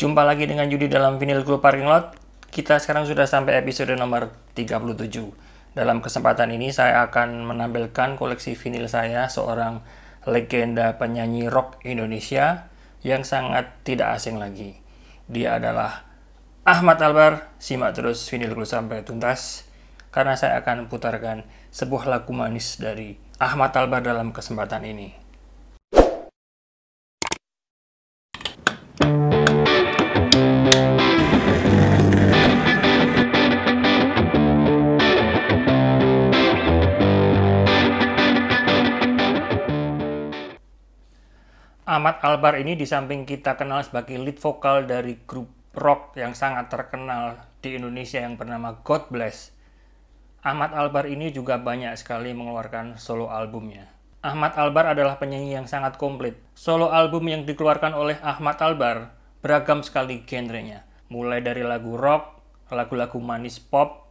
Jumpa lagi dengan Yudi dalam Vinyl Club Parking Lot. Kita sekarang sudah sampai episode nomor 37. Dalam kesempatan ini saya akan menampilkan koleksi vinil saya seorang legenda penyanyi rock Indonesia yang sangat tidak asing lagi. Dia adalah Ahmad Albar. Simak terus Vinyl Club sampai tuntas karena saya akan putarkan sebuah lagu manis dari Ahmad Albar dalam kesempatan ini. Ahmad Albar ini di samping kita kenal sebagai lead vokal dari grup rock yang sangat terkenal di Indonesia yang bernama God Bless, Ahmad Albar ini juga banyak sekali mengeluarkan solo albumnya. Ahmad Albar adalah penyanyi yang sangat komplit. Solo album yang dikeluarkan oleh Ahmad Albar beragam sekali genrenya. Mulai dari lagu rock, lagu-lagu manis pop,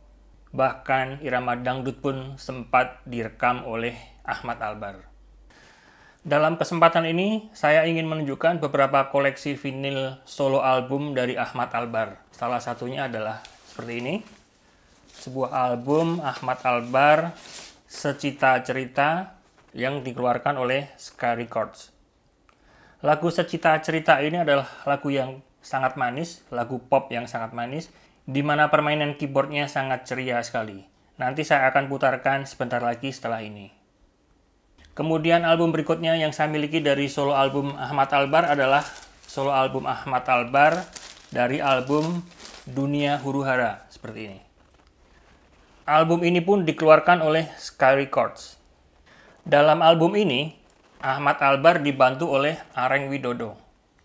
bahkan irama dangdut pun sempat direkam oleh Ahmad Albar. Dalam kesempatan ini, saya ingin menunjukkan beberapa koleksi vinil solo album dari Ahmad Albar. Salah satunya adalah seperti ini. Sebuah album Ahmad Albar Secita Cerita yang dikeluarkan oleh Sky Records. Lagu Secita Cerita ini adalah lagu yang sangat manis, lagu pop yang sangat manis, di mana permainan keyboardnya sangat ceria sekali. Nanti saya akan putarkan sebentar lagi setelah ini. Kemudian album berikutnya yang saya miliki dari solo album Ahmad Albar adalah solo album Ahmad Albar dari album Dunia Huru Hara seperti ini. Album ini pun dikeluarkan oleh Sky Records. Dalam album ini, Ahmad Albar dibantu oleh Areng Widodo,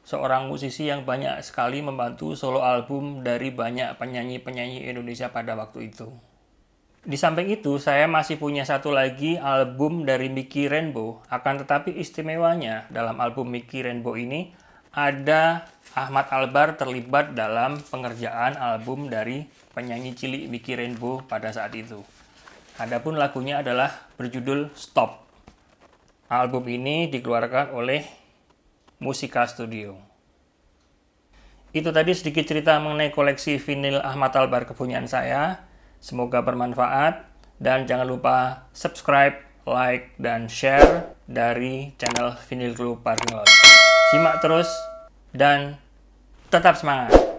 seorang musisi yang banyak sekali membantu solo album dari banyak penyanyi-penyanyi Indonesia pada waktu itu. Di samping itu, saya masih punya satu lagi album dari Mickey Rainbow. Akan tetapi istimewanya dalam album Mickey Rainbow ini ada Ahmad Albar terlibat dalam pengerjaan album dari penyanyi cilik Mickey Rainbow pada saat itu. Adapun lagunya adalah berjudul Stop. Album ini dikeluarkan oleh Musika Studio. Itu tadi sedikit cerita mengenai koleksi vinil Ahmad Albar kepunyaan saya. Semoga bermanfaat dan jangan lupa subscribe, like, dan share dari channel Vinyl Club Parking Simak terus dan tetap semangat!